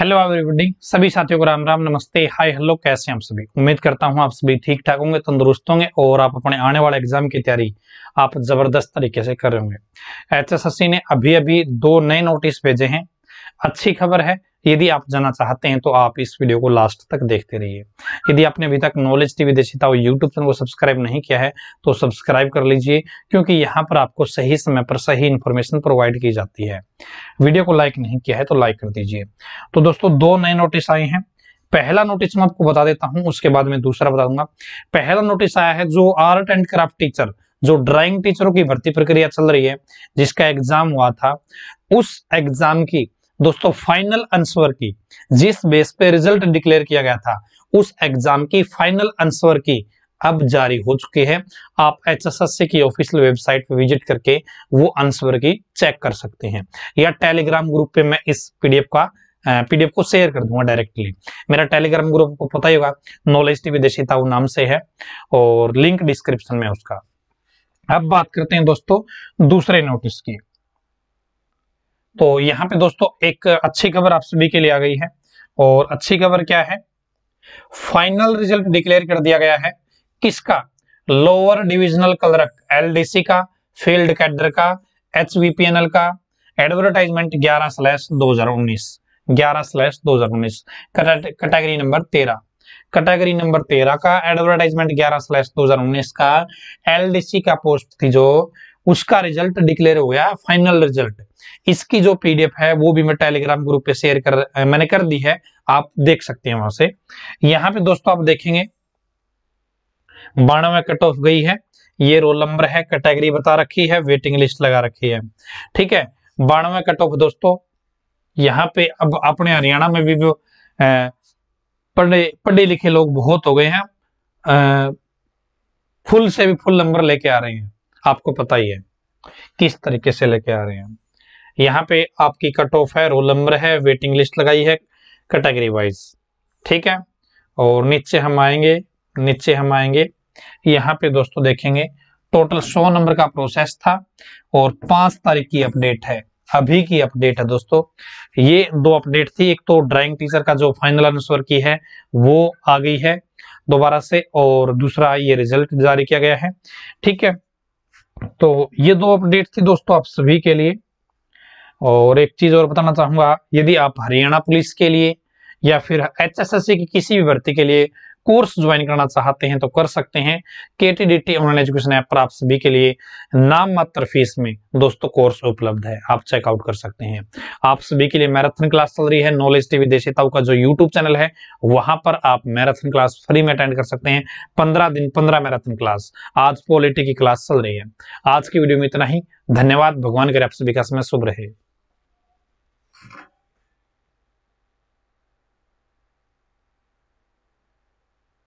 hello everybody सभी साथियों को राम राम नमस्ते हाय हेलो कैसे हम सभी उम्मीद करता हूं आप सभी ठीक ठाक होंगे तंदुरुस्त होंगे और आप अपने आने वाले एग्जाम की तैयारी आप जबरदस्त तरीके से कर रहे होंगे एचएसएससी ने अभी अभी दो नए नोटिस भेजे हैं अच्छी खबर है यदि आप जाना चाहते हैं तो आप इस वीडियो को लास्ट तक देखते रहिए यदि आपने अभी तक नॉलेज टीवी देशिता यूट्यूब चैनल को सब्सक्राइब नहीं किया है तो सब्सक्राइब कर लीजिए क्योंकि यहाँ पर आपको सही समय पर सही इन्फॉर्मेशन प्रोवाइड की जाती है वीडियो को लाइक नहीं किया है तो लाइक कर दीजिए तो दोस्तों दो नए नोटिस आए हैं पहला नोटिस मैं आपको बता देता हूँ उसके बाद में दूसरा बता दूंगा पहला नोटिस आया है जो आर्ट एंड क्राफ्ट टीचर जो ड्राइंग टीचरों की भर्ती प्रक्रिया चल रही है जिसका एग्जाम हुआ था उस एग्जाम की दोस्तों फाइनल आंसर की जिस बेस पे रिजल्ट डिक्लेयर किया गया था उस एग्जाम की फाइनल आंसर की अब जारी हो चुकी है आप एच की ऑफिशियल वेबसाइट पर विजिट करके वो आंसर की चेक कर सकते हैं या टेलीग्राम ग्रुप पे मैं इस पीडीएफ का पीडीएफ को शेयर कर दूंगा डायरेक्टली मेरा टेलीग्राम ग्रुप को पता ही होगा नॉलेज टीवी देशीताऊ नाम से है और लिंक डिस्क्रिप्शन में उसका अब बात करते हैं दोस्तों दूसरे नोटिस की तो यहाँ पे दोस्तों एक अच्छी खबर आप सभी के लिए आ गई है और अच्छी खबर क्या है फाइनल रिजल्ट डिक्लेयर कर दिया गया है किसका लोअर डिविजनल कलरक एलडीसी का फील्ड कैडर का एच का एडवर्टाइजमेंट 11 स्लैश दो हजार slash 2019 category number 13 category number 13 का एडवर्टाइजमेंट 11 स्लैश उन्नीस का एलडीसी का पोस्ट थी जो उसका रिजल्ट डिक्लेयर हो गया है फाइनल रिजल्ट इसकी जो पीडीएफ है वो भी मैं टेलीग्राम ग्रुप पे शेयर कर मैंने कर दी है आप देख सकते हैं वहां से यहाँ पे दोस्तों आप देखेंगे बानवे कट ऑफ गई है ये रोल नंबर है कैटेगरी बता रखी है वेटिंग लिस्ट लगा रखी है ठीक है बानवे कट ऑफ दोस्तों यहाँ पे अब अपने हरियाणा में भी जो पढ़े पढ़े लिखे लोग बहुत हो गए हैं फुल से भी फुल नंबर लेके आ रहे हैं आपको पता ही है किस तरीके से लेके आ रहे हैं यहाँ पे आपकी कट ऑफ है रोल नंबर है वेटिंग लिस्ट लगाई है कैटेगरी वाइज ठीक है और नीचे हम आएंगे नीचे हम आएंगे यहाँ पे दोस्तों देखेंगे टोटल 100 नंबर का प्रोसेस था और पांच तारीख की अपडेट है अभी की अपडेट है दोस्तों ये दो अपडेट थी एक तो ड्राइंग टीचर का जो फाइनल आंसर की है वो आ गई है दोबारा से और दूसरा ये रिजल्ट जारी किया गया है ठीक है तो ये दो अपडेट थी दोस्तों आप सभी के लिए और एक चीज और बताना चाहूंगा यदि आप हरियाणा पुलिस के लिए या फिर एच की किसी भी भर्ती के लिए कोर्स ज्वाइन करना चाहते हैं तो कर सकते हैं के T D T online education app पर आप सभी के लिए नाम मात्र फीस में दोस्तों कोर्स उपलब्ध है आप चेकआउट कर सकते हैं आप सभी के लिए मैराथन क्लास चल रही है नॉलेज टीवी देशी का जो यूट्यूब चैनल है वहां पर आप मैराथन क्लास फ्री में अटेंड कर सकते हैं पंद्रह दिन पंद्रह मैराथन क्लास आज पॉलिटी की क्लास चल रही है आज की वीडियो में इतना ही धन्यवाद भगवान करे आप सभी का समय शुभ रहे